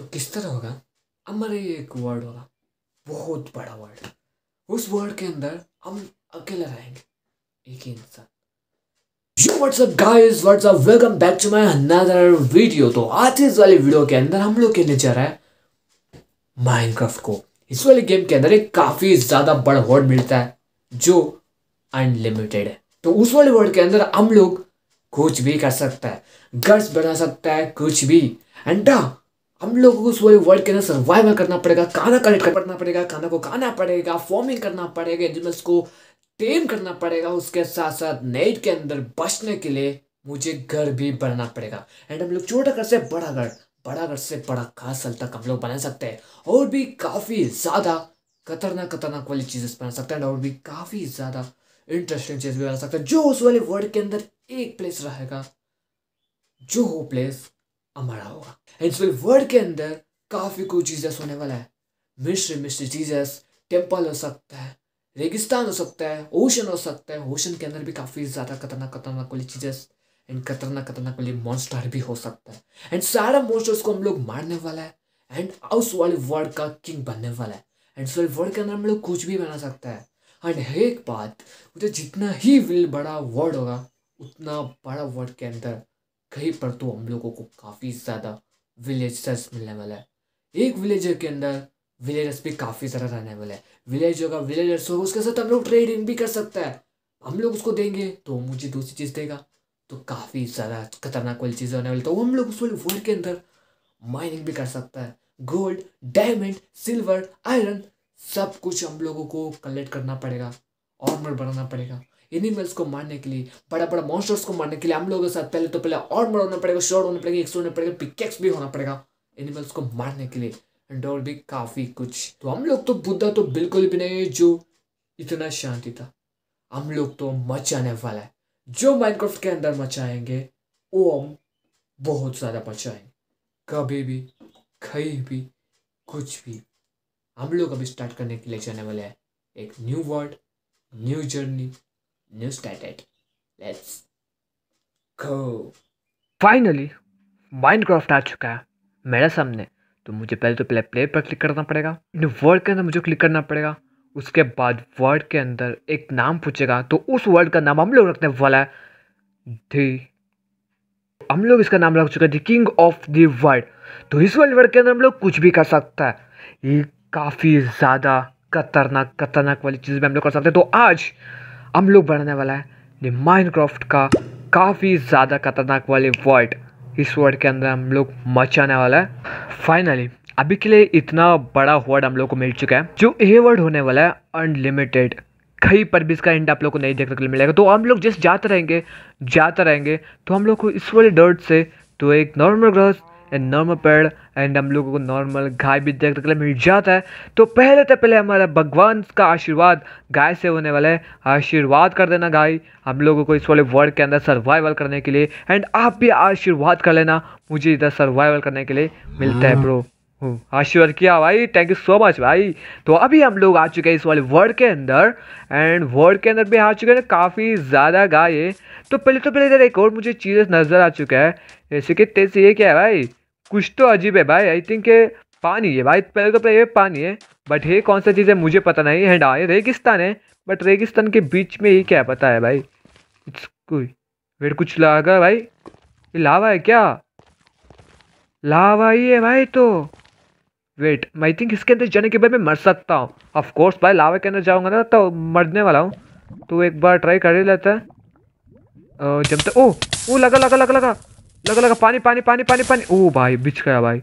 तो किस तरह होगा हमारे एक वर्ड होगा बहुत बड़ा वर्ड उस वर्ड के अंदर हम अकेले रहेंगे एक ही इंसान what's up guys what's up welcome back to my another video तो आज इस वाले वीडियो के अंदर हम लोग खेलने जा रहे हैं माइनक्राफ्ट को इस वाले गेम के अंदर एक काफ़ी ज़्यादा बड़ा वर्ड मिलता है जो अनलिमिटेड है तो उस वाले वर्ड के अंदर हम लोग कुछ भी कर सकता है गर्स बना सकता है कुछ भी एंड हम लोगों को पूरे वर्ल्ड के अंदर सर्वाइवल करना पड़ेगा खाना कलेक्ट करना पड़ेगा खाना को खाना पड़ेगा फॉर्मिंग करना पड़ेगा एनिमल्स को टेम करना पड़ेगा उसके साथ साथ नाइट के अंदर बचने के लिए मुझे घर भी बनाना पड़ेगा एंड हम लोग छोटा घर से बड़ा घर बड़ा घर से बड़ा कासल तक हम लोग बना सकते हैं और भी काफ़ी ज़्यादा खतरनाक खतरनाक वाली चीज़ें बना सकते हैं और भी काफ़ी ज़्यादा इंटरेस्टिंग चीज़ भी बना सकते हैं जो उस वाले वर्ल्ड के अंदर एक प्लेस रहेगा जो वो प्लेस अमरा होगा एंड वर्ल्ड के अंदर काफ़ी कुछ चीजें होने वाला है मिश्र मिश्र जीसस टेम्पल हो सकता है रेगिस्तान हो सकता है ओशन हो सकता है ओशन के अंदर भी काफ़ी ज़्यादा खतरनाक खतरनाक वाली चीजेस एंड खतरनाक खतरनाक वाली मॉन्स्टर भी हो सकता है एंड सारा मॉन्स्टर्स को हम लोग मारने वाला है एंड उस वाले वर्ल्ड का किंग बनने वाला है एंड सो वर्ल्ड के अंदर हम लोग कुछ भी बना सकता है एंड एक बात मुझे जितना ही विल बड़ा वर्ड होगा उतना बड़ा वर्ड के अंदर कहीं पर तो हम लोगों को काफ़ी ज़्यादा विलेजर्स मिलने वाला है एक विलेजर के अंदर विलेजर्स भी काफ़ी सारा रहने वाला है विलेज होगा विलेजर्स होगा उसके साथ हम लोग ट्रेडिंग भी कर सकता है हम लोग उसको देंगे तो मुझे दूसरी चीज़ देगा तो काफ़ी ज़्यादा खतरनाक वाली चीज़ें होने वाली तो हम लोग उस वाले वर्ल्ड के अंदर माइनिंग भी कर सकता है गोल्ड डायमंड सिल्वर आयरन सब कुछ हम लोगों को कलेक्ट करना पड़ेगा और बनाना पड़ेगा एनिमल्स को मारने के लिए बड़ा बड़ा मॉन्स्टर्स को मारने के लिए हम लोगों के साथ पहले तो पहले और मर होना पड़ेगा शोर होना पड़ेगा एक्सोर होना पड़ेगा पिकेक्स भी होना पड़ेगा एनिमल्स को मारने के लिए एंड और भी काफ़ी कुछ तो हम लोग तो बुद्धा तो बिल्कुल भी नहीं है जो इतना शांति था हम लोग तो मचाने वाला है जो माइनक्राफ्ट के अंदर मचाएंगे वो हम बहुत ज़्यादा मचाएंगे कभी भी कहीं भी कुछ भी हम लोग अभी स्टार्ट करने के लिए जाने वाले हैं एक new world new journey new started. Let's go. Finally, Minecraft आ चुका है मेरे सामने तो मुझे पहले तो प्ले प्ले पर क्लिक करना पड़ेगा वर्ड के अंदर मुझे क्लिक करना पड़ेगा उसके बाद वर्ड के अंदर एक नाम पूछेगा तो उस वर्ड का नाम हम लोग रखने वाला है हम लोग इसका नाम रख चुके हैं किंग ऑफ द वर्ल्ड तो इस वर्ल्ड वर्ड के अंदर हम लोग कुछ भी कर सकता है ये काफ़ी ज़्यादा खतरनाक खतरनाक वाली चीज़ भी हम लोग कर सकते हैं तो आज हम लोग बनाने वाला है ये माइनक्राफ्ट का काफ़ी ज़्यादा खतरनाक वाले वर्ड इस वर्ड के अंदर हम लोग मचाने वाला है फाइनली अभी के लिए इतना बड़ा वर्ड हम लोग को मिल चुका है जो ये वर्ड होने वाला है अनलिमिटेड कहीं पर भी इसका एंड आप लोग को नहीं देखने को मिलेगा तो हम लोग जिस जाते रहेंगे जाते रहेंगे तो हम लोग को इस वाले डर्ट से तो एक नॉर्मल ग्रह नॉर्मल पेड़ एंड हम लोगों को नॉर्मल गाय भी देखने के लिए मिल जाता है तो पहले तो पहले हमारा भगवान का आशीर्वाद गाय से होने वाला है आशीर्वाद कर देना गाय हम लोगों को इस वाले वर्ल्ड के अंदर सर्वाइवल करने के लिए एंड आप भी आशीर्वाद कर लेना मुझे इधर सर्वाइवल करने के लिए मिलता है ब्रो हम्म, आशीर्वाद किया भाई थैंक यू सो मच भाई तो अभी हम लोग आ चुके हैं इस वाले वर्ल्ड के अंदर एंड वर्ल्ड के अंदर भी आ चुके हैं काफ़ी ज़्यादा गाय तो पहले तो पहले इधर एक और मुझे चीज़ नज़र आ चुका है जैसे कि तेज ये क्या है भाई कुछ तो अजीब है भाई आई थिंक ये पानी है भाई पहले तो पहले ये पानी है बट ये कौन सा चीज़ है मुझे पता नहीं है हाँ ये रेगिस्तान है बट रेगिस्तान के बीच में ही क्या पता है भाई इट्स कोई वेट कुछ लागा भाई ये लावा है क्या लावा ही है भाई तो वेट आई थिंक इसके अंदर जाने के बाद मैं मर सकता हूँ ऑफकोर्स भाई लावा के अंदर जाऊँगा ना तो मरने वाला हूँ तो एक बार ट्राई कर ही लेता है जब तक ओ ओ लगा लगा लगा लगा लगा लगा पानी पानी पानी पानी पानी ओ भाई बिछ गया भाई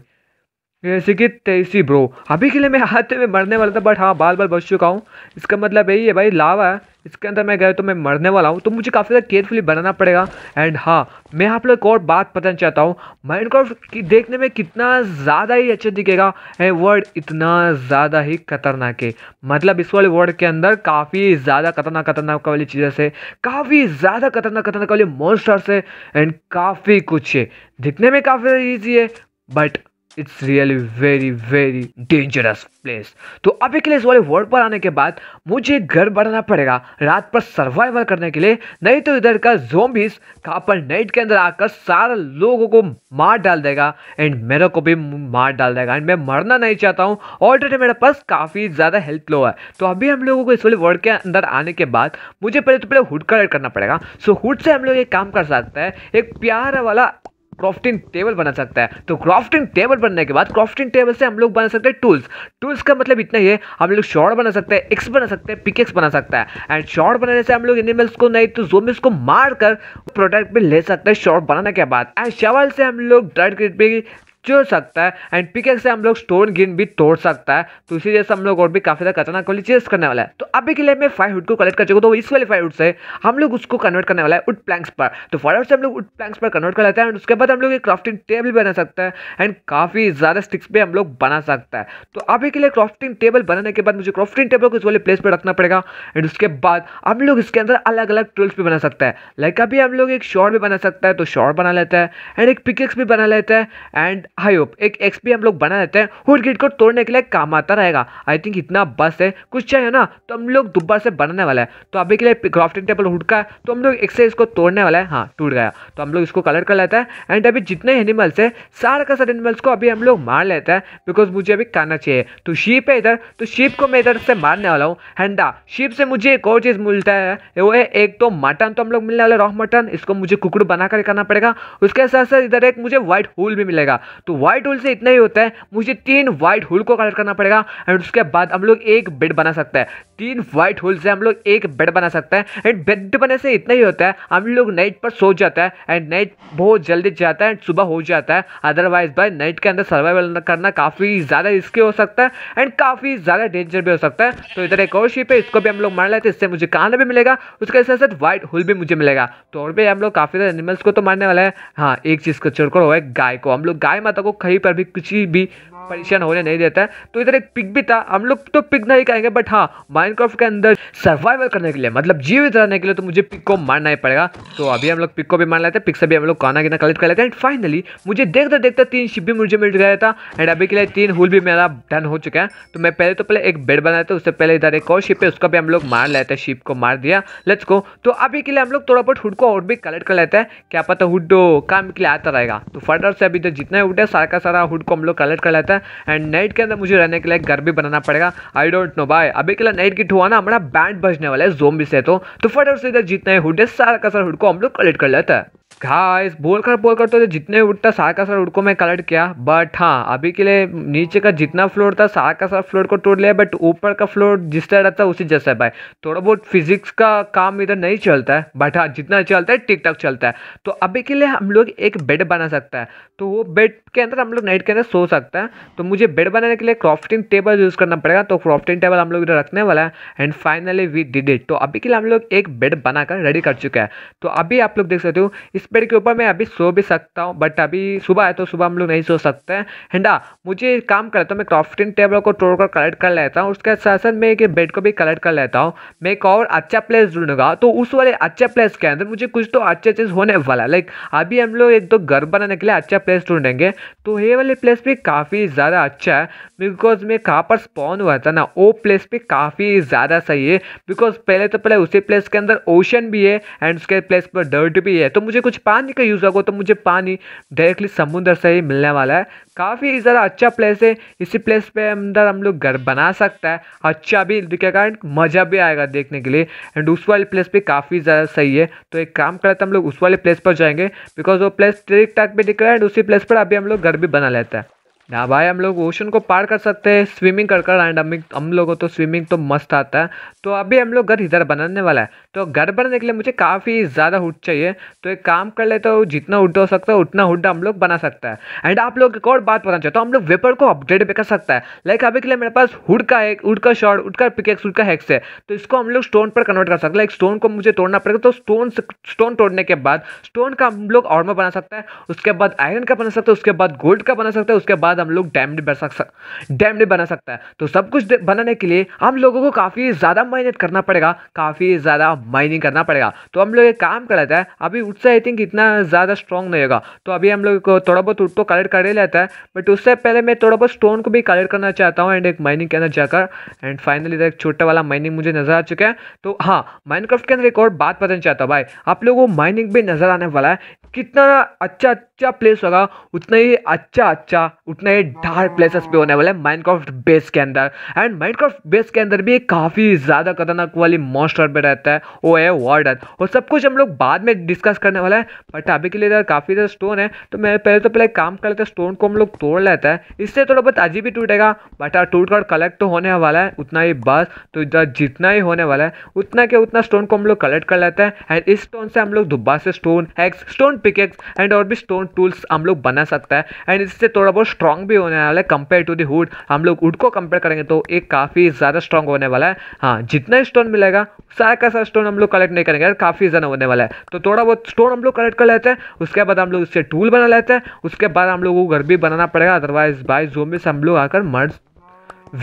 जैसे कि तेईसी ब्रो अभी के लिए मैं हाथ में मरने वाला था बट हाँ बाल बाल बच चुका हूँ इसका मतलब यही है भाई लावा है इसके अंदर मैं गया तो मैं मरने वाला हूँ तो मुझे काफ़ी ज़्यादा केयरफुली बनाना पड़ेगा एंड हाँ मैं आप लोग एक और बात बताना चाहता हूँ माइंड की देखने में कितना ज़्यादा ही अच्छा दिखेगा एंड वर्ड इतना ज़्यादा ही खतरनाक है मतलब इस वाले वर्ड के अंदर काफ़ी ज़्यादा खतरनाक खतरनाक वाली चीज़ें से काफ़ी ज़्यादा खतरनाक खतरनाक वाले मॉन्स्टर्स है एंड काफ़ी कुछ है दिखने में काफ़ी ईजी है but it's really very very dangerous place तो अभी के लिए इस वाले वर्ल्ड पर आने के बाद मुझे घर बनाना पड़ेगा रात पर सर्वाइवल करने के लिए नहीं तो इधर का जोम्बिस पर नाइट के अंदर आकर सारे लोगों को मार डाल देगा एंड मेरे को भी मार डाल देगा एंड मैं मरना नहीं चाहता हूँ ऑलरेडी मेरे पास काफ़ी ज़्यादा हेल्थ लो है तो अभी हम लोगों को इस वाले वर्ल्ड के अंदर आने के बाद मुझे पहले तो पहले हुड कलेक्ट करना पड़ेगा सो so, हुड से हम लोग एक काम कर सकते हैं एक प्यारा वाला क्रॉफ्टिंग टेबल बना सकता है तो क्रॉफ्टिंग टेबल बनने के बाद क्रॉफ्टिंग टेबल से हम लोग बना सकते हैं टूल्स टूल्स का मतलब इतना ही है हम लोग शॉर्ट बना सकते हैं एक्स बना सकते हैं पिकेक्स बना सकता है एंड शॉर्ट बनाने से हम लोग एनिमल्स को नहीं तो जो को मार कर प्रोडक्ट भी ले सकते हैं शॉर्ट बनाने के बाद एंड शवल से हम लोग डर्ट क्रिट भी चुर सकता है एंड पिकेक से हम लोग स्टोन गिन भी तोड़ सकता है तो इसी वजह से हम लोग और भी काफ़ी ज़्यादा खतरनाक वाली चेस करने वाला है तो अभी के लिए मैं फाइव हुड को कलेक्ट कर चुका तो इस वाले फाइव हुड से हम लोग उसको कन्वर्ट करने वाला है उड प्लैंक्स पर तो फटाफट से हम लोग उड प्लैंक्स पर कन्वर्ट कर लेते हैं एंड उसके बाद हम लोग एक क्राफ्टिंग टेबल बना सकते हैं एंड काफ़ी ज़्यादा स्टिक्स भी हम लोग बना सकता है तो अभी के लिए क्राफ्टिंग टेबल बनाने के बाद मुझे क्राफ्टिंग टेबल को इस वाले प्लेस पर रखना पड़ेगा एंड उसके बाद हम लोग इसके अंदर अलग अलग टूल्स भी बना सकते हैं लाइक अभी हम लोग एक शॉर्ट भी बना सकता है तो शॉर्ट बना लेता है एंड एक पिकेक्स भी बना लेता है एंड आई होप एक एक्सपी हम लोग बना देते हैं हुड गेट को तोड़ने के लिए काम आता रहेगा आई थिंक इतना बस है कुछ चाहिए ना तो हम लोग दोबारा से बनाने वाला है तो अभी के लिए क्राफ्टिंग टेबल हुड का तो हम लोग एक से इसको तोड़ने वाला है हाँ टूट गया तो हम लोग इसको कलर कर लेते हैं एंड अभी जितने एनिमल्स है सारे का सारे एनिमल्स को अभी हम लोग मार लेते हैं बिकॉज मुझे अभी खाना चाहिए तो शीप है इधर तो शीप को मैं इधर से मारने वाला हूँ हैंडा शीप से मुझे एक और चीज़ मिलता है वो है एक तो मटन तो हम लोग मिलने वाला रॉ मटन इसको मुझे कुकड़ बनाकर करना पड़ेगा उसके साथ साथ इधर एक मुझे व्हाइट होल भी मिलेगा तो व्हाइट होल से इतना ही होता है मुझे तीन व्हाइट होल को कलेक्ट करना पड़ेगा एंड उसके बाद हम लोग एक बेड बना सकते हैं तीन व्हाइट होल से हम लोग एक बेड बना सकते हैं एंड बेड बने से इतना ही होता है हम लोग नाइट पर सो जाता है एंड नाइट बहुत जल्दी जाता है एंड सुबह हो जाता है अदरवाइज भाई नाइट के अंदर सर्वाइवल करना काफ़ी ज़्यादा रिस्की हो सकता है एंड काफ़ी ज़्यादा डेंजर भी हो सकता है तो इधर एक और शिप है इसको भी हम लोग मार लेते हैं इससे मुझे खाना भी मिलेगा उसके साथ साथ व्हाइट होल भी मुझे मिलेगा तो और भी हम लोग काफ़ी सारे एनिमल्स को तो मारने वाले हैं हाँ एक चीज़ को छोड़कर हुआ है गाय को हम लोग गाय माता को कहीं पर भी कुछ भी परेशान होने नहीं देता है तो इधर एक पिक भी था हम लोग तो पिक नहीं कहेंगे बट हाँ माइनक्राफ्ट के अंदर सर्वाइवल करने के लिए मतलब जीवित रहने के लिए तो मुझे पिक को मारना ही पड़ेगा तो अभी हम लोग पिक को भी मार लेते हैं पिक से भी हम लोग खाना गिना कलेक्ट कर लेते हैं एंड फाइनली मुझे देखते देखते तीन शिप भी मुझे मिल गया था एंड अभी के लिए तीन हुल भी मेरा डन हो चुका है तो मैं पहले तो पहले एक बेड बनाया था उससे पहले इधर एक और शिप है उसका भी हम लोग मार लेते हैं शिप को मार दिया लेट्स को तो अभी के लिए हम लोग थोड़ा बहुत हुड को और भी कलेक्ट कर लेते हैं क्या पता हुड काम के लिए आता रहेगा तो फटाफट से अभी तो जितना हुड है सारा का सारा हुड को हम लोग कलेक्ट कर लेते हैं है एंड नाइट के अंदर मुझे रहने के लिए घर भी बनाना पड़ेगा आई डोंट नो बाय अभी के लिए नाइट की ठुआ ना हमारा बैंड बजने वाला है जोम्बी से तो तो फटाफट से इधर जितना है हुडे सारा का सारा हुड को हम लोग कलेक्ट कर लेते हैं गाइस बोल कर बोल कर तो जितने उठता था सारा का सारा वुड को मैं कलेक्ट किया बट हाँ अभी के लिए नीचे का जितना फ्लोर था सारा का सारा फ्लोर को तोड़ लिया बट ऊपर का फ्लोर जिस तरह रहता है उसी जैसा है भाई थोड़ा बहुत फिजिक्स का काम इधर नहीं चलता है बट हाँ जितना चलता है ठीक ठाक चलता है तो अभी के लिए हम लोग एक बेड बना सकता है तो वो बेड के अंदर हम लोग नाइट के अंदर सो सकते हैं तो मुझे बेड बनाने के लिए क्रॉफ्टिंग टेबल यूज़ करना पड़ेगा तो क्रॉफ्टिंग टेबल हम लोग इधर रखने वाला है and finally we did it तो अभी के लिए हम लोग एक बेड बनाकर रेडी कर चुके हैं तो अभी आप लोग देख सकते हो इस बेड के ऊपर मैं अभी सो भी सकता हूँ बट अभी सुबह है तो सुबह हम लोग नहीं सो सकते हैं एंड हाँ, मुझे काम करता हूँ तो मैं क्रॉफ्टिंग टेबल को तोड़कर कलेक्ट कर लेता हूँ उसके साथ साथ मैं एक बेड को भी कलेक्ट कर लेता हूँ मैं एक और अच्छा प्लेस ढूंढूंगा तो उस वाले अच्छा प्लेस के अंदर मुझे कुछ तो अच्छा चीज़ होने वाला है लाइक अभी हम लोग एक दो घर बनाने के लिए अच्छा प्लेस ढूंढेंगे तो ये वाले प्लेस भी काफ़ी ज़्यादा अच्छा है बिकॉज मैं कहाँ पर स्पॉन हुआ था ना वो प्लेस भी काफ़ी ज़्यादा सही है बिकॉज पहले तो पहले उसी प्लेस के अंदर ओशन भी है एंड उसके प्लेस पर डर्ट भी है तो मुझे कुछ पानी का यूज़ होगा तो मुझे पानी डायरेक्टली समुंदर से ही मिलने वाला है काफ़ी ज़्यादा अच्छा प्लेस है इसी प्लेस पे अंदर हम लोग घर बना सकता है अच्छा भी दिखेगा कारण मज़ा भी आएगा देखने के लिए एंड उस वाले प्लेस पे काफ़ी ज़्यादा सही है तो एक काम करते तो हम लोग उस वाले प्लेस पर जाएंगे बिकॉज वो प्लेस ट्रिक टाक पर दिख रहा है एंड उसी प्लेस पर अभी हम लोग घर भी बना लेता है ना भाई हम लोग ओशन को पार कर सकते हैं स्विमिंग कर कर एंड हम लोगों तो स्विमिंग तो मस्त आता है तो अभी हम लोग घर इधर बनाने वाला है तो घर बनाने के लिए मुझे काफ़ी ज़्यादा हुट चाहिए तो एक काम कर लेते हो जितना हुड हो सकता है उतना हुड हम लोग बना सकता है एंड आप लोग एक और बात बताना चाहते हो तो हम लोग वेपर को अपग्रेड भी कर सकता है लाइक अभी के लिए मेरे पास हुड का एक हुड का शॉर्ट हुड का पिकेक्स हुड का हैक्स है तो इसको हम लोग स्टोन पर कन्वर्ट कर सकते हैं लाइक स्टोन को मुझे तोड़ना पड़ेगा तो स्टोन स्टोन तोड़ने के बाद स्टोन का हम लोग ऑर्मर बना सकता है उसके बाद आयरन का बना सकता है उसके बाद गोल्ड का बना सकता है उसके बाद बाद हम लोग डैम्ड बन सक डैम्ड बना सकता है तो सब कुछ बनाने के लिए हम लोगों को काफ़ी ज़्यादा मेहनत करना पड़ेगा काफ़ी ज़्यादा माइनिंग करना पड़ेगा तो हम लोग एक काम कर लेते हैं अभी उससे आई थिंक इतना ज़्यादा स्ट्रॉन्ग नहीं होगा तो अभी हम लोग को थोड़ा बहुत उठ तो कलेक्ट कर ही लेता है बट उससे पहले मैं थोड़ा बहुत स्टोन को भी कलेक्ट करना चाहता हूँ एंड एक माइनिंग के अंदर जाकर एंड फाइनली इधर एक छोटा वाला माइनिंग मुझे नज़र आ चुका है तो हाँ माइनक्राफ्ट के अंदर एक और बात बताना चाहता हूँ भाई आप लोगों को माइनिंग भी नज़र आने वाला है कितना अच्छा अच्छा प्लेस होगा उतना ही अच्छा अच्छा उतना ही डार्क प्लेसेस पे होने वाला है माइनक्राफ्ट बेस के अंदर एंड माइनक्राफ्ट बेस के अंदर भी काफ़ी ज़्यादा खतरनाक वाली मॉन्स्टर पे रहता है वो है वार्डन और सब कुछ हम लोग बाद में डिस्कस करने वाला है बट अभी के लिए इधर काफ़ी ज़्यादा स्टोन है तो मैं पहले तो पहले काम कर लेते स्टोन को हम लोग तोड़ लेते हैं इससे थोड़ा बहुत अजीब ही टूटेगा बट हाँ, टूट कर कलेक्ट तो होने वाला है उतना ही बस तो इधर जितना ही होने वाला है उतना के उतना स्टोन को हम लोग कलेक्ट कर लेते हैं एंड इस स्टोन से हम लोग दोबारा से stone axe stone pickaxe and और भी स्टोन टूल्स हम लोग बना सकता है एंड इससे थोड़ा बहुत स्ट्रॉन्ग भी होने वाला है कंपेयर टू दी वुड हम लोग वुड को कंपेयर करेंगे तो एक काफ़ी ज़्यादा स्ट्रॉन्ग होने वाला है हाँ जितना स्टोन मिलेगा सारा का सारा स्टोन हम लोग कलेक्ट नहीं करेंगे काफ़ी ज़्यादा होने वाला है तो थोड़ा बहुत स्टोन हम लोग कलेक्ट कर लेते हैं उसके बाद हम लोग उससे टूल बना लेते हैं उसके बाद हम लोग को घर भी बनाना पड़ेगा अदरवाइज बाई जो हम लोग आकर मर्ज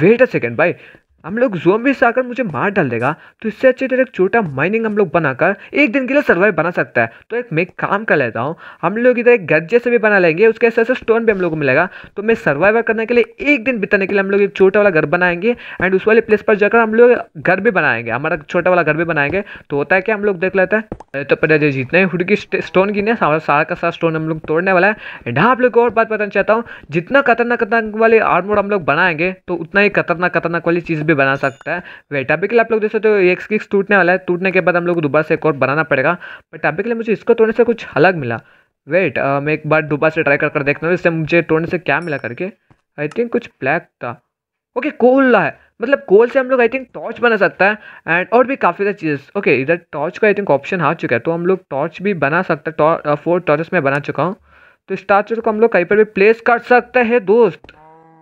वेट अ सेकेंड भाई हम लोग जोम्बिस आकर मुझे मार डाल देगा तो इससे अच्छे तरह एक छोटा माइनिंग हम लोग बनाकर एक दिन के लिए सर्वाइव बना सकता है तो एक मैं काम कर लेता हूँ हम लोग इधर एक गज्जे से भी बना लेंगे उसके ऐसे स्टोन भी हम लोग को मिलेगा तो मैं सर्वाइव करने के लिए एक दिन बिताने के लिए हम लोग एक छोटा वाला घर बनाएंगे एंड उस वाले प्लेस पर जाकर हम लोग घर भी बनाएंगे हमारा छोटा वाला घर भी बनाएंगे तो होता है कि हम लोग देख लेते हैं तो पहले जितने हुड की स्टोन की ना सारा का सारा स्टोन हम लोग तोड़ने वाला है एंड हाँ आप लोग और बात बताना चाहता हूँ जितना खतरनाक खतरनाक वाले आर्मोड हम लोग बनाएंगे तो उतना ही खतरनाक खतरनाक वाली चीज़ भी भी बना सकता है वेट अभी के लिए आप लोग देख सकते हो एक स्किक्स टूटने वाला है टूटने के बाद हम लोग दोबारा से एक और बनाना पड़ेगा बट अभी के लिए मुझे इसको तोड़ने से कुछ अलग मिला वेट आ, मैं एक बार दोबारा से ट्राई कर कर देखता हूँ इससे मुझे तोड़ने से क्या मिला करके आई थिंक कुछ ब्लैक था ओके कोल है मतलब कोल से हम लोग आई थिंक टॉर्च बना सकता है एंड और भी काफ़ी सारी चीज़ ओके इधर टॉर्च का आई थिंक ऑप्शन आ चुका है तो हम लोग टॉर्च भी बना सकते हैं फोर टॉर्चेस में बना चुका हूँ तो इस टॉर्च को हम लोग कहीं पर भी प्लेस कर सकते हैं दोस्त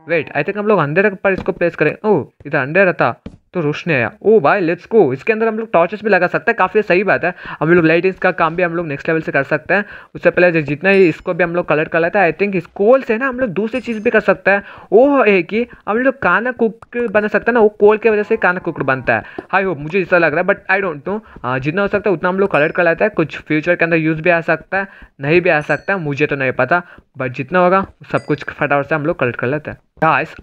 वेट आई थिंक हम लोग अंधेरा के पास इसको प्लेस करें ओह इधर अंधेरा था तो रोशनी आया ओ भाई लेट्स गो इसके अंदर हम लोग टॉर्चेस भी लगा सकते हैं काफ़ी सही बात है हम लोग लाइटिंग्स का काम भी हम लोग नेक्स्ट लेवल से कर सकते हैं उससे पहले जितना ही इसको भी हम लोग कलर कर लेते हैं आई थिंक इस कोल से ना हम लोग दूसरी चीज़ भी कर सकते हैं वो है कि हम लोग काना कुक बना सकते हैं ना वो कोल की वजह से काना कुक बनता है आई होप मुझे ऐसा लग रहा है बट आई डोंट नो जितना हो सकता है उतना हम लोग कलर कर लेते हैं कुछ फ्यूचर के अंदर यूज़ भी आ सकता है नहीं भी आ सकता है मुझे तो नहीं पता बट जितना होगा सब कुछ फटाफट से हम लोग कलेक्ट कर लेते हैं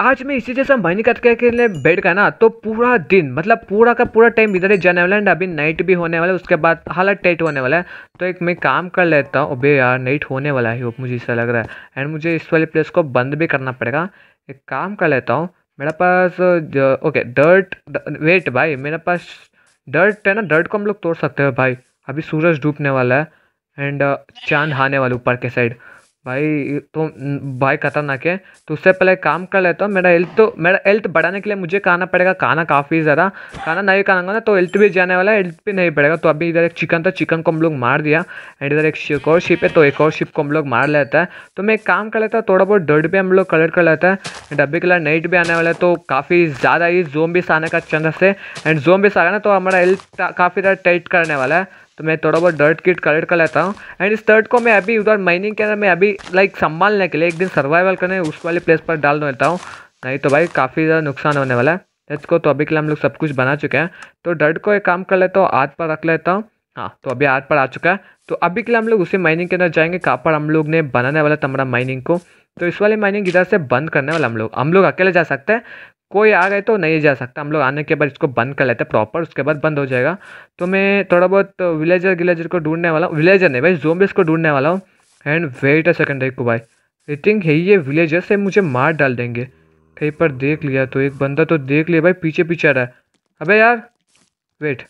आज मैं इसी जैसा हम कट के लिए बैठ गए ना तो पूरा दिन मतलब पूरा का पूरा टाइम इधर ही जाने वाला है एंड अभी नाइट भी होने वाला है उसके बाद हालत टाइट होने वाला है तो एक मैं काम कर लेता हूँ अबे यार नाइट होने वाला है मुझे ऐसा लग रहा है एंड मुझे इस वाले प्लेस को बंद भी करना पड़ेगा एक काम कर लेता हूँ मेरे पास ओके डर्ट वेट भाई मेरे पास डर्ट है ना डर्ट को हम लोग तोड़ सकते हैं भाई अभी सूरज डूबने वाला है एंड चांद आने वाला ऊपर के साइड भाई तो भाई खतरनाक है तो उससे पहले काम कर लेता हूँ मेरा हेल्थ तो मेरा हेल्थ बढ़ाने के लिए मुझे खाना पड़ेगा खाना काफ़ी ज़्यादा खाना नहीं खाना ना तो हेल्थ भी जाने वाला है हेल्थ भी नहीं पड़ेगा तो अभी इधर एक चिकन था चिकन को हम लोग मार दिया एंड इधर एक शिप और शिप है तो एक और शिप को हम लोग मार लेता है तो मैं एक काम कर लेता थोड़ा बहुत डर्ट भी हम लोग कलर कर लेता है एंड अभी कलर नाइट भी आने वाला है तो काफ़ी ज़्यादा ही जोम आने का चांसेस है एंड जोम आ गया ना तो हमारा हेल्थ काफ़ी ज़्यादा टाइट करने वाला है तो मैं थोड़ा बहुत डर्ट किट कलेक्ट कर लेता हूँ एंड इस डर्ट को मैं अभी उधर माइनिंग के अंदर मैं अभी लाइक संभालने के लिए एक दिन सर्वाइवल करने उस वाले प्लेस पर डाल देता हूँ नहीं तो भाई काफ़ी ज़्यादा नुकसान होने वाला है इसको तो अभी के लिए हम लोग सब कुछ बना चुके हैं तो डर्ट को एक काम कर लेता हूँ हाथ पर रख लेता हूँ हाँ तो अभी हाथ पर आ चुका है तो अभी के लिए हम लोग उसी माइनिंग के अंदर जाएंगे कहाँ पर हम लोग ने बनाने वाला था माइनिंग को तो इस वाले माइनिंग इधर से बंद करने वाला हम लोग हम लोग अकेले जा सकते हैं कोई आ गए तो नहीं जा सकता हम लोग आने के बाद इसको बंद कर लेते हैं प्रॉपर उसके बाद बंद हो जाएगा तो मैं थोड़ा बहुत विलेजर विलेजर को ढूंढने वाला हूँ विलेजर नहीं भाई जोम्बिस को ढूंढने वाला हूँ एंड वेट अ सेकेंड रेको भाई आई थिंक है ये विलेजर से मुझे मार डाल देंगे कहीं पर देख लिया तो एक बंदा तो देख लिया भाई पीछे पीछे आ रहा है अबे यार वेट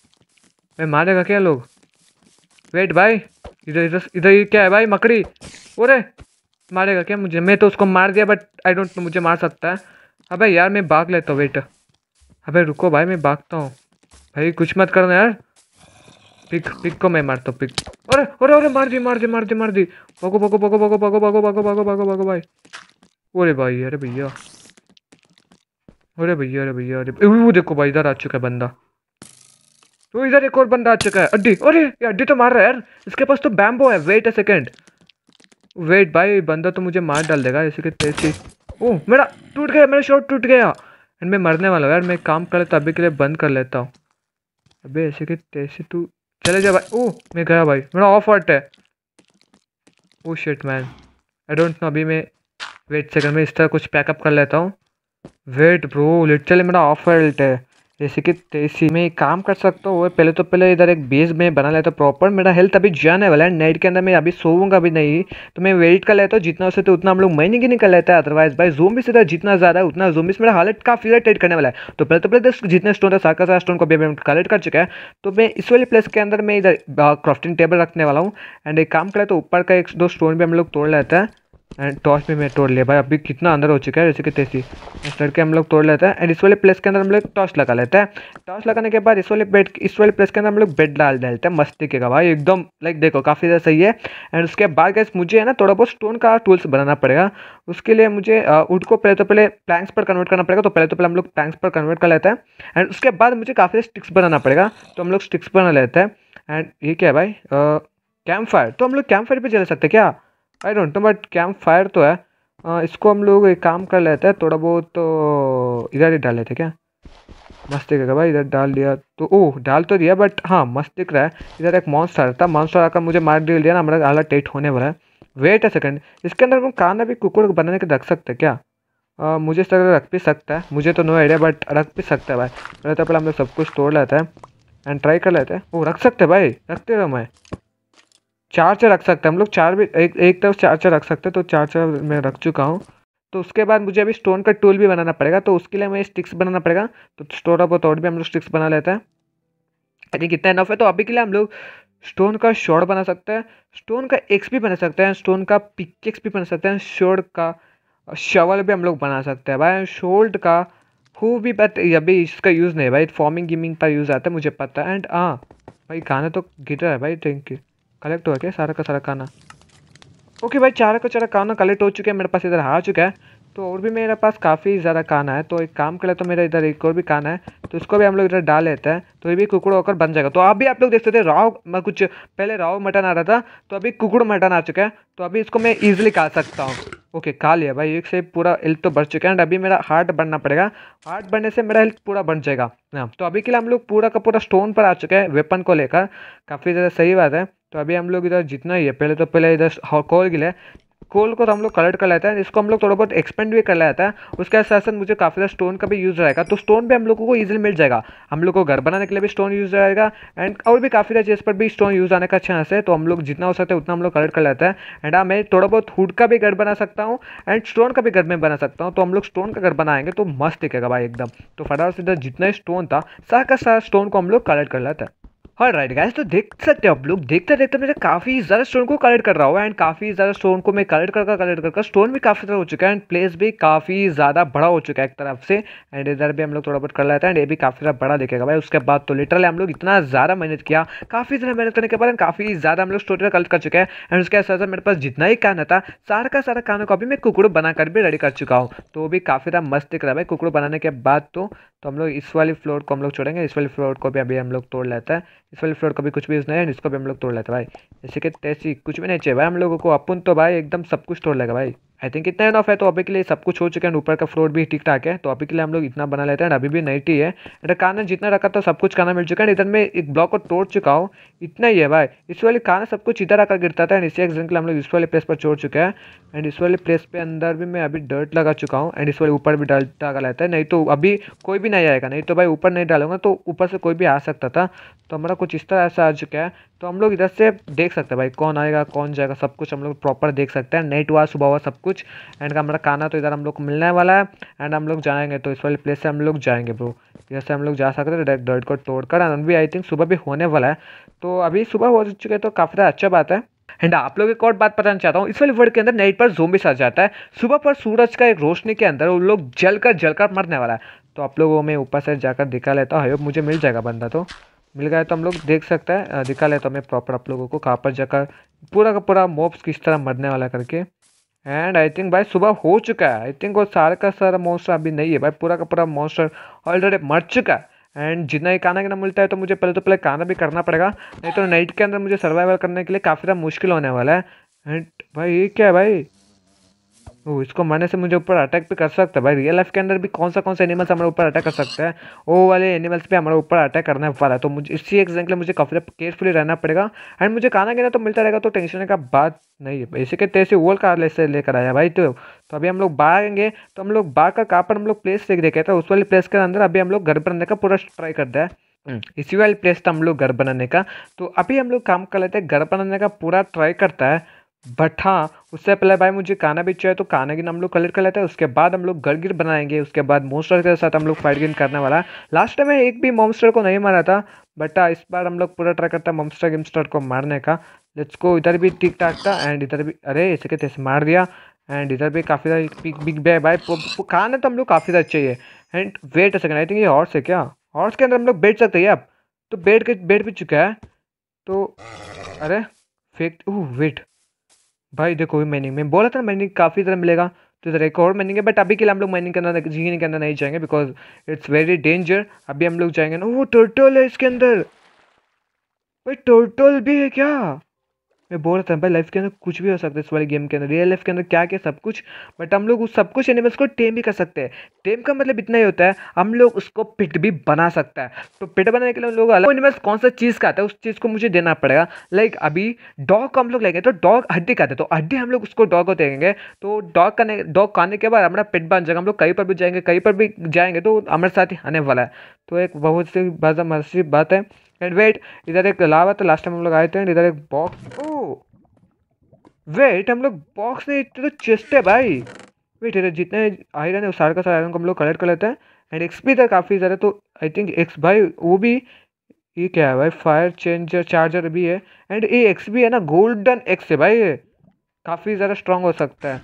मैं मारेगा क्या लोग वेट भाई इधर इधर इधर क्या है भाई मकड़ी अरे मारेगा क्या मुझे मैं तो उसको मार दिया बट आई डोंट नो मुझे मार सकता है अबे यार मैं भाग लेता हूँ वेट अबे रुको भाई मैं भागता हूँ भाई कुछ मत करना यार पिक पिक को मैं मारता हूँ पिक अरे अरे अरे मार दी मार दी मार दी मार दी भागो भागो भागो भागो भागो भागो भागो भागो भागो भागो भाई अरे भाई अरे भैया अरे भैया अरे भैया अरे वो देखो भाई इधर आ चुका है बंदा तो इधर एक और बंदा आ चुका है अड्डी अरे ये अड्डी तो मार रहा है यार इसके पास तो बैम्बो है वेट अ सेकेंड वेट भाई बंदा तो मुझे मार डाल देगा ऐसे के तेजी ओह मेरा टूट गया मेरा शॉट टूट गया एंड मैं मरने वाला हूँ यार मैं काम कर लेता अभी के लिए बंद कर लेता हूँ अबे ऐसे के तैसे तू चले जा भाई ओह मैं गया भाई मेरा ऑफ आउट है oh shit man I don't know अभी मैं वेट सेकंड में इस तरह कुछ पैकअप कर लेता हूँ वेट ब्रो लिटरली मेरा ऑफ आउट है जैसे कि इसी में काम कर सकता हूँ पहले तो पहले इधर एक बेस में बना लेता हूँ प्रॉपर मेरा हेल्थ अभी जाने वाला है नाइट के अंदर मैं अभी सोऊंगा भी नहीं तो मैं वेट कर लेता हूँ जितना हो तो सकता उतना हम लोग माइनिंग की निकल लेता है अदरवाइज भाई भी सीधा जितना ज़्यादा है उतना भी मेरा हालत काफ़ी ज़्यादा टेट करने वाला है तो पहले तो पहले तो जितने स्टोन था सारा सारा स्टोन को भी कलेक्ट कर चुका है तो मैं इस वाले प्लेस के अंदर मैं इधर क्राफ्टिंग टेबल रखने वाला हूँ एंड एक काम कर लेता हूँ ऊपर का एक दो स्टोन भी हम लोग तोड़ लेते हैं एंड टॉस भी मैं तोड़ लिया भाई अभी कितना अंदर हो चुका है जैसे कि तेजी सर के हम लोग तोड़ लेते हैं एंड इस वाले प्लेस के अंदर हम लोग टॉस लगा लेते हैं टॉस लगाने के बाद इस वाले बेड इस वाले प्लेस के अंदर हम लोग बेड डाल डालते हैं मस्ती के का भाई एकदम लाइक देखो काफ़ी ज़्यादा सही है एंड उसके बाद गैस मुझे है ना थोड़ा बहुत स्टोन का टूल्स बनाना पड़ेगा उसके लिए मुझे वुड को पहले तो पहले प्लैंक्स पर कन्वर्ट करना पड़ेगा तो पहले तो पहले हम लोग प्लैंक्स पर कन्वर्ट कर लेते हैं एंड उसके बाद मुझे काफ़ी स्टिक्स बनाना पड़ेगा तो हम लोग स्टिक्स बना लेते हैं एंड ये क्या है भाई कैम्प फायर तो हम लोग कैम्प फायर पर जला सकते हैं क्या I don't know but campfire तो है आ, इसको हम लोग एक काम कर लेते हैं थोड़ा बहुत तो इधर ही डाल लेते क्या मस्त दिख रहा भाई इधर डाल दिया तो ओह डाल तो दिया बट हाँ मस्त दिख रहा है इधर एक मॉन्स्टर था मॉन्स्टर आकर मुझे मार डील दिया ना हमारा आला टेट होने वाला है वेट अ सेकंड इसके अंदर हम काना भी कुकुर बनाने के रख सकते क्या आ, मुझे इस तरह रख भी सकता है मुझे तो नो आइडिया बट रख भी सकता है भाई पहले तो पहले हम लोग सब कुछ तोड़ लेते हैं एंड ट्राई कर लेते हैं वो रख सकते भाई रखते रहो मैं चार चार रख सकते हैं हम लोग चार भी एक एक तरफ चार चार रख सकते हैं तो चार चार मैं रख चुका हूँ तो उसके बाद मुझे अभी स्टोन का टूल भी बनाना पड़ेगा तो उसके लिए हमें स्टिक्स बनाना पड़ेगा तो स्टोर ऑफ अथॉर्ड भी हम लोग स्टिक्स बना लेते हैं आई थिंक इतना इनफ है तो अभी के लिए हम लोग स्टोन का शॉर्ट बना सकते हैं स्टोन का एक्स भी बना सकते हैं स्टोन का पिक्स भी बना सकते हैं शोर्ड का शवल भी हम लोग बना सकते हैं भाई शोल्ड का हु भी बट अभी इसका यूज़ नहीं भाई फॉर्मिंग गिमिंग पर यूज़ आता है मुझे पता है एंड हाँ भाई गाना तो गिटर है भाई थैंक यू कलेक्ट हो गया सारा का सारा खाना ओके भाई चार का चारा खाना कलेक्ट हो चुका है मेरे पास इधर आ चुका है तो और भी मेरे पास काफ़ी ज़्यादा खाना है तो एक काम के लिए तो मेरा इधर एक और भी खाना है तो उसको भी हम लोग इधर डाल लेते हैं तो ये भी कुकड़ होकर बन जाएगा तो अभी आप लोग देख सकते राव मैं कुछ पहले राव मटन आ रहा था तो अभी कुकड़ मटन आ चुका है तो अभी इसको मैं ईजिली खा सकता हूँ ओके खा लिया भाई एक से पूरा हेल्थ तो बढ़ चुका है एंड अभी मेरा हार्ट बढ़ना पड़ेगा हार्ट बढ़ने से मेरा हेल्थ पूरा बढ़ जाएगा ना हाँ, तो अभी के लिए हम लोग पूरा का पूरा स्टोन पर आ चुके हैं वेपन को लेकर काफ़ी ज़्यादा सही बात है तो अभी हम लोग इधर जितना ही है पहले तो पहले इधर कोल है कोल को तो हम लोग कलेक्ट कर लेते हैं इसको हम लोग थोड़ा बहुत एक्सपेंड भी कर लेता है उसके साथ साथ मुझे काफ़ी सारा स्टोन का भी यूज़ रहेगा तो स्टोन भी हम लोगों को ईजिली मिल जाएगा हम लोग को घर बनाने के लिए भी स्टोन यूज़ रहेगा एंड और भी काफ़ी सारी चीज़ पर भी स्टोन यूज़ आने का चांस है तो हम लोग जितना हो सकता है उतना हम लोग कलेक्ट कर लेते हैं एंड हाँ मैं थोड़ा बहुत हुड का भी घर बना सकता हूँ एंड स्टोन का भी घर में बना सकता हूँ तो हम लोग स्टोन का घर बनाएंगे तो मस्त दिखेगा भाई एकदम तो फटाफट से जितना स्टोन था सारा का सारा स्टोन को हम लोग कलेक्ट कर लेते हैं और राइट गाइस तो देख सकते हो आप लोग देखते देखते तो मेरे काफ़ी ज़्यादा स्टोन को कलेक्ट कर रहा हूँ एंड काफ़ी ज़्यादा स्टोन को मैं कलेक्ट कर कलेक्ट कर स्टोन भी काफ़ी ज़्यादा हो चुका है एंड प्लेस भी काफ़ी ज़्यादा बड़ा हो चुका है एक तरफ से एंड इधर भी हम लोग थोड़ा बहुत कर लेते हैं एंड ये भी काफ़ी ज़्यादा बड़ा दिखेगा भाई उसके बाद तो लिटरली हम लोग इतना ज़्यादा मेहनत किया काफ़ी ज़्यादा मेहनत करने के बाद काफ़ी ज़्यादा हम लोग स्टोन कलेक्ट कर चुके हैं एंड उसके साथ साथ मेरे पास जितना ही खाना था सारा का सारा कानों को अभी मैं कुकड़ू बनाकर भी रेडी कर चुका हूँ तो भी काफ़ी ज़्यादा मस्त दिख रहा है भाई कुकड़ू बनाने के बाद तो तो हम लोग इस वाली फ्लोर को हम लोग छोड़ेंगे इस वाली फ्लोर को भी अभी हम लोग तोड़ लेते हैं इस वाली फ्लोर को भी कुछ भी यूज़ नहीं है इसको भी हम लोग तोड़ लेते हैं भाई जैसे कि तैसी कुछ भी नहीं चाहिए भाई हम लोगों को अपन तो भाई एकदम सब कुछ तोड़ लेगा भाई आई थिंक इतना इनफ है तो अभी के लिए सब कुछ हो चुका है ऊपर का फ्लोर भी ठीक ठाक है तो अभी के लिए हम लोग इतना बना लेते हैं अभी भी नाइटी है एंड खाना जितना रखा था सब कुछ खाना मिल चुका है इधर में एक ब्लॉक को तोड़ चुका हूँ इतना ही है भाई इस वाले खाना सब कुछ इधर आकर गिरता था एंड इसी एग्जाम्पल हम लोग इस वाले प्लेस पर छोड़ चुका है एंड इस वाले प्लेस पर अंदर भी मैं अभी डर्ट लगा चुका हूँ एंड इस वाले ऊपर भी डर्ट लगा लेता है नहीं तो अभी कोई भी नहीं आएगा नहीं तो भाई ऊपर नहीं डालूंगा तो ऊपर से कोई भी आ सकता था तो हमारा कुछ इस तरह ऐसा आ चुका है तो हम लोग इधर से देख सकते हैं भाई कौन आएगा कौन जाएगा सब कुछ हम लोग प्रॉपर देख सकते हैं नाइट हुआ सुबह हुआ सब कुछ एंड का हमारा खाना तो इधर हम लोग को मिलने वाला है एंड हम लोग जाएंगे तो इस वाले प्लेस से हम लोग जाएंगे ब्रो इधर से हम लोग जा सकते हैं डायरेक्ट डर्ट को तोड़कर एंड भी आई थिंक सुबह भी होने वाला है तो अभी सुबह हो चुके हैं तो काफ़ी अच्छा बात है एंड आप लोग एक और बात बताना चाहता हूँ इस वाले वर्ल्ड के अंदर नाइट पर जोम्बिस आ जाता है सुबह पर सूरज का एक रोशनी के अंदर उन लोग जल कर मरने वाला है तो आप लोगों में ऊपर से जाकर दिखा लेता हूँ मुझे मिल जाएगा बंदा तो मिल गया तो हम लोग देख सकते हैं दिखा लेता हूँ मैं प्रॉपर आप लोगों को कहाँ पर जाकर पूरा का पूरा मोब्स किस तरह मरने वाला करके एंड आई थिंक भाई सुबह हो चुका है आई थिंक वो सारे का सारा मोस्टर अभी नहीं है भाई पूरा का पूरा मोस्टर ऑलरेडी मर चुका है एंड जितना ही खाना ना मिलता है तो मुझे पहले तो पहले खाना भी करना पड़ेगा नहीं तो नाइट के अंदर मुझे सर्वाइवल करने के लिए काफ़ी ज़्यादा मुश्किल होने वाला है एंड भाई ये क्या है भाई ओ इसको मरने से मुझे ऊपर अटैक भी कर सकता है भाई रियल लाइफ के अंदर भी कौन सा कौन सा एनिमल्स हमारे ऊपर अटैक कर सकता है वो वाले एनिमल्स पे हमारे ऊपर अटैक करने वाला है तो मुझे इसी एग्जाम्पल मुझे काफ़ी केयरफुली रहना पड़ेगा एंड मुझे खाना गिना तो मिलता रहेगा तो टेंशन का बात नहीं है ऐसे के तैसे वोल कार से लेकर आया भाई तो तो अभी हम लोग आएंगे तो हम लोग बाग का कहाँ पर हम लोग प्लेस देख देखे था उस वाली प्लेस के अंदर अभी हम लोग घर बनाने का पूरा ट्राई करता है इसी वाली प्लेस था हम लोग घर बनाने का तो अभी हम लोग काम कर लेते हैं घर बनाने का पूरा ट्राई करता है बट हाँ उससे पहले भाई मुझे काना भी चाहिए तो काना गिन हम लोग कलेक्ट कर लेते हैं उसके बाद हम लोग गड़गिर बनाएंगे उसके बाद मोस्टर के साथ हम लोग फाइट गिन करने वाला है लास्ट टाइम एक भी मोमस्टर को नहीं मारा था बट हाँ, इस बार हम लोग पूरा ट्राई करता है मोमस्टर गिमस्टर को मारने का लेट्स को इधर भी ठीक ठाक था एंड इधर भी अरे ऐसे के मार दिया एंड इधर भी काफ़ी सारे पिक बिग बे भाई खाना तो हम लोग काफ़ी सारे चाहिए and wait second I think ये हॉर्स है क्या हॉर्स के अंदर हम लोग बैठ सकते हैं अब तो बैठ के बैठ भी चुका है तो अरे फेक वेट oh, भाई देखो भी माइनिंग में बोला था माइनिंग काफ़ी तरह मिलेगा तो इधर एक और माइनिंग है बट अभी के लिए हम लोग माइनिंग करना जीने के अंदर नहीं जाएंगे बिकॉज इट्स वेरी डेंजर अभी हम लोग जाएंगे ना वो टर्टल है इसके अंदर भाई टर्टल भी है क्या मैं बोल रहा था भाई लाइफ के अंदर कुछ भी हो सकता है इस वाले गेम के अंदर रियल लाइफ के अंदर क्या क्या सब कुछ बट हम लोग उस सब कुछ एनिमल्स को टेम भी कर सकते हैं टेम का मतलब इतना ही होता है हम लोग उसको पिट भी बना सकता है तो पिट बनाने के लिए हम लोग अलग एनिमल्स कौन सा चीज़ आता है उस चीज़ को मुझे देना पड़ेगा लाइक अभी डॉग हम लोग लेंगे तो डॉग हड्डी खाते तो हड्डी हम लोग उसको डॉग को देंगे तो डॉग करने डॉग खाने के बाद हमारा पेट बन जाएगा हम लोग कहीं पर भी जाएंगे कहीं पर भी जाएंगे तो हमारे साथ ही आने वाला है तो एक बहुत सी बाजा मस्जिद बात है एंड वेट इधर एक लावा था लास्ट टाइम हम लोग आए थे इधर एक बॉक्स ओह oh! वेट हम लोग बॉक्स नहीं तो चेस्ट है भाई वेट है जितने आयरन है वो का सारा आयरन को हम लोग कलेक्ट कर लेते हैं एंड एक्स भी था काफ़ी ज़्यादा तो आई थिंक एक्स भाई वो भी ये क्या है भाई फायर चेंजर चार्जर भी है एंड ये एक्स भी है ना गोल्डन एक्स है भाई काफ़ी ज़्यादा स्ट्रांग हो सकता है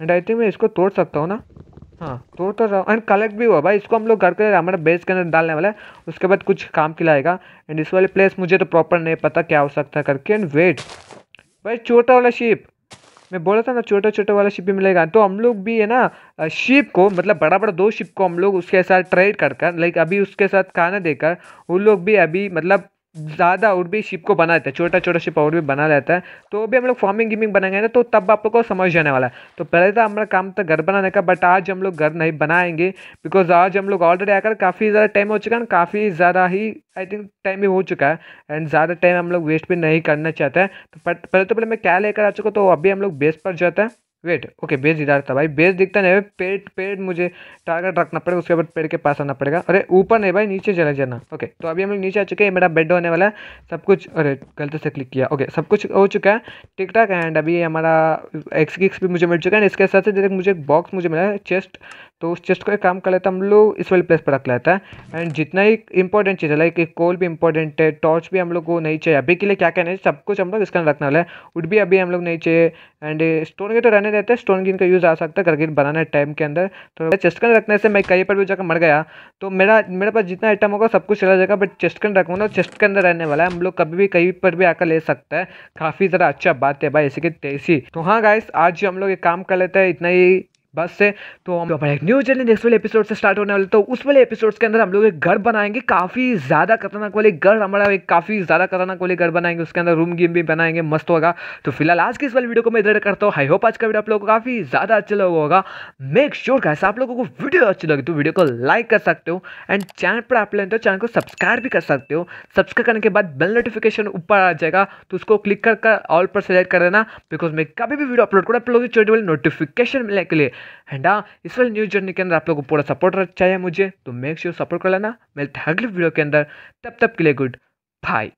एंड आई थिंक मैं इसको तोड़ सकता हूँ ना हाँ तोड़ तो रहा हूँ एंड कलेक्ट भी हुआ भाई इसको हम लोग घर के हमारे बेस के अंदर डालने वाला है उसके बाद कुछ काम खिलाएगा एंड इस वाले प्लेस मुझे तो प्रॉपर नहीं पता क्या हो सकता है करके एंड वेट भाई छोटा वाला शिप मैं बोला था ना छोटा छोटा वाला शिप भी मिलेगा तो हम लोग भी है ना शिप को मतलब बड़ा बड़ा दो शिप को हम लोग उसके साथ ट्रेड कर कर लाइक अभी उसके साथ खाना देकर वो लोग भी अभी मतलब ज़्यादा और भी शिप को बना लेता है छोटा छोटा शिप और भी बना लेता है तो भी हम लोग फार्मिंग गिमिंग बनाएंगे ना तो तब आप लोग को समझ जाने वाला है तो पहले तो हमारा काम था घर बनाने का बट आज हम लोग घर नहीं बनाएंगे बिकॉज आज हम लोग ऑलरेडी आकर काफ़ी ज़्यादा टाइम हो चुका है काफ़ी ज़्यादा ही आई थिंक टाइम भी हो चुका है एंड ज़्यादा टाइम हम लोग वेस्ट भी नहीं करना चाहते हैं तो पहले तो पहले मैं क्या लेकर आ चुका तो अभी हम लोग बेस पर जाते हैं वेट ओके बेस इधर था भाई बेस दिखता नहीं भाई पेड़ पेड़ मुझे टारगेट रखना पड़ेगा उसके बाद पेड़ के पास आना पड़ेगा अरे ऊपर नहीं भाई नीचे चला जाना ओके तो अभी हम लोग नीचे आ चुके हैं मेरा बेड होने वाला है सब कुछ अरे गलती से क्लिक किया ओके सब कुछ हो चुका है टिक टाक एंड अभी हमारा एक्स भी मुझे मिल चुका है इसके साथ साथ डायरेक्ट मुझे एक बॉक्स मुझे मिला है चेस्ट तो उस चेस्ट को एक काम कर लेता है हम लोग इस वाले प्लेस पर रख लेता है एंड जितना ही इंपॉर्टेंट चीज़ है लाइक एक कोल भी इंपॉर्टेंट है टॉर्च भी हम लोग को नहीं चाहिए अभी के लिए क्या कहना है सब कुछ हम लोग इसका रखने वाला है वुड भी अभी हम लोग नहीं चाहिए एंड स्टोन के तो रहने देते हैं स्टोन गिन का यूज़ आ सकता है करगिन बनाना टाइम के अंदर तो चेस्ट कन रखने से मैं कहीं पर भी जाकर मर गया तो मेरा मेरे पास जितना आइटम होगा सब कुछ चला जाएगा बट चेस्ट कन रखूँगा चेस्ट के अंदर रहने वाला है हम लोग कभी भी कहीं पर भी आकर ले सकते हैं काफ़ी ज़रा अच्छा बात है भाई ऐसे कि तेजी तो हाँ गाइस आज हम लोग एक काम कर लेते हैं इतना ही बस से तो हम लोग एक न्यू जर्नी नेक्स्ट वाले एपिसोड से स्टार्ट होने वाले तो उस वाले एपिसोड के अंदर हम लोग एक घर बनाएंगे काफ़ी ज़्यादा खतरनाक वाले घर हमारा एक काफ़ी ज़्यादा खतरनाक वाले घर बनाएंगे उसके अंदर रूम गेम भी बनाएंगे मस्त होगा तो फिलहाल आज की इस वाली वीडियो को मैं इधर करता हूँ आई होप आज का वीडियो आप लोगों को काफ़ी ज़्यादा अच्छा लगा होगा मेक श्योर कैसे आप लोगों को वीडियो अच्छी लगे तो वीडियो को लाइक कर सकते हो एंड चैनल पर आप लेते हो चैनल को सब्सक्राइब भी कर सकते हो सब्सक्राइब करने के बाद बेल नोटिफिकेशन ऊपर आ जाएगा तो उसको क्लिक कर ऑल पर सेलेक्ट कर देना बिकॉज मैं कभी भी वीडियो अपलोड करूँ आप लोगों की छोटी वाली नोटिफिकेशन मिलने के लिए एंड हाँ इस वाले न्यूज़ जर्नी के अंदर आप लोगों को पूरा सपोर्ट चाहिए मुझे तो मेक श्योर sure सपोर्ट कर लेना मिलते हैं अगले वीडियो के अंदर तब तब के लिए गुड बाय